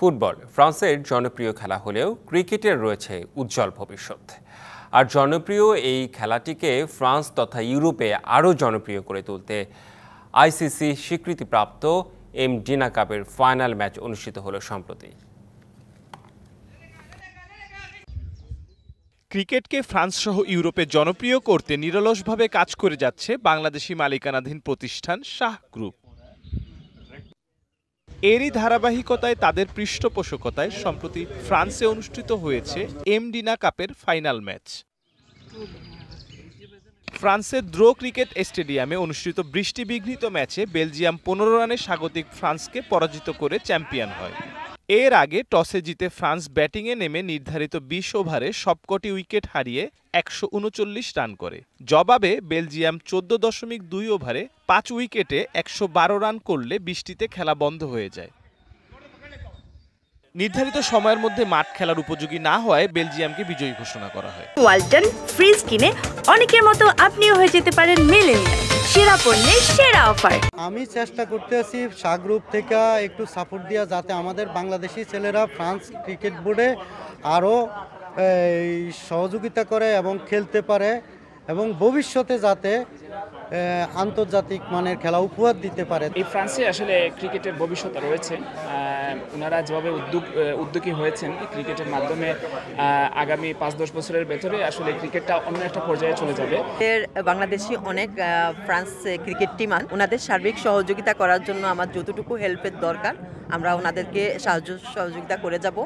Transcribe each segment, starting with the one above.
football ফ্রান্সের জনপ্রিয় খেলা হলেও ক্রিকেটের রয়েছে উজ্জ্বল ভবিষ্যৎ আর জনপ্রিয় এই খেলাটিকে ফ্রান্স তথা ইউরোপে আরও জনপ্রিয় করে তুলতে আইসিসি স্বীকৃতিপ্রাপ্ত এম ডিনা কাপের ফাইনাল ম্যাচ অনুষ্ঠিত হল সম্প্রতি ক্রিকেটকে ফ্রান্স সহ ইউরোপে জনপ্রিয় করতে নিরলসভাবে কাজ করে যাচ্ছে বাংলাদেশি মালিকানাধীন প্রতিষ্ঠান শাহ গ্রুপ এরই ধারাবাহিকতায় তাদের পৃষ্ঠপোষকতায় সম্প্রতি ফ্রান্সে অনুষ্ঠিত হয়েছে এমডিনা কাপের ফাইনাল ম্যাচ ফ্রান্সের দ্রো ক্রিকেট স্টেডিয়ামে অনুষ্ঠিত বৃষ্টিবিঘ্নিত ম্যাচে বেলজিয়াম পনেরো রানে স্বাগতিক ফ্রান্সকে পরাজিত করে চ্যাম্পিয়ন হয় এর আগে টসে জিতে ফ্রান্স ব্যাটিংয়ে নেমে নির্ধারিত বিশ ওভারে সবকটি উইকেট হারিয়ে একশো রান করে জবাবে বেলজিয়াম চোদ্দ দশমিক দুই ওভারে পাঁচ উইকেটে একশো রান করলে বৃষ্টিতে খেলা বন্ধ হয়ে যায় নির্ধারিত সময়ের মধ্যে মাঠ খেলার উপযোগী না হয় বেলজিয়ামকে বিজয়ী ঘোষণা করা হয় ওয়ালটন ফ্রিজ কিনে অনেকের মতো আপনিও হয়ে যেতে পারেন মিলেনিয়াল সেরা পণ্যে সেরা অফার আমি চেষ্টা করতে আছি সা থেকে একটু সাপোর্ট দিয়া যাতে আমাদের বাংলাদেশি ছেলেরা ফ্রান্স ক্রিকেট বোর্ডে আরও সহযোগিতা করে এবং খেলতে পারে এবং ভবিষ্যতে যাতে আন্তর্জাতিক মানের খেলা উপহার দিতে পারে এই ফ্রান্সে আসলে ক্রিকেটের ভবিষ্যৎ রয়েছে ওনারা যেভাবে উদ্যোগ উদ্যোগী হয়েছেন ক্রিকেটের মাধ্যমে আগামী পাঁচ দশ বছরের ভেতরে আসলে ক্রিকেটটা অন্য একটা পর্যায়ে চলে যাবে এর বাংলাদেশি অনেক ফ্রান্স ক্রিকেট টিম ওনাদের সার্বিক সহযোগিতা করার জন্য আমার যতটুকু হেল্পের দরকার আমরা ওনাদেরকে সাহায্য সহযোগিতা করে যাব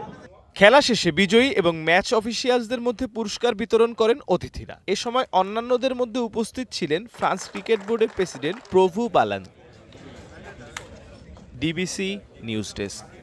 খেলা শেষে বিজয়ী এবং ম্যাচ অফিসিয়ালসদের মধ্যে পুরস্কার বিতরণ করেন অতিথিরা এ সময় অন্যান্যদের মধ্যে উপস্থিত ছিলেন ফ্রান্স ক্রিকেট বোর্ডের প্রেসিডেন্ট প্রভু বালান ডিবিসি নিউজ ডেস্ক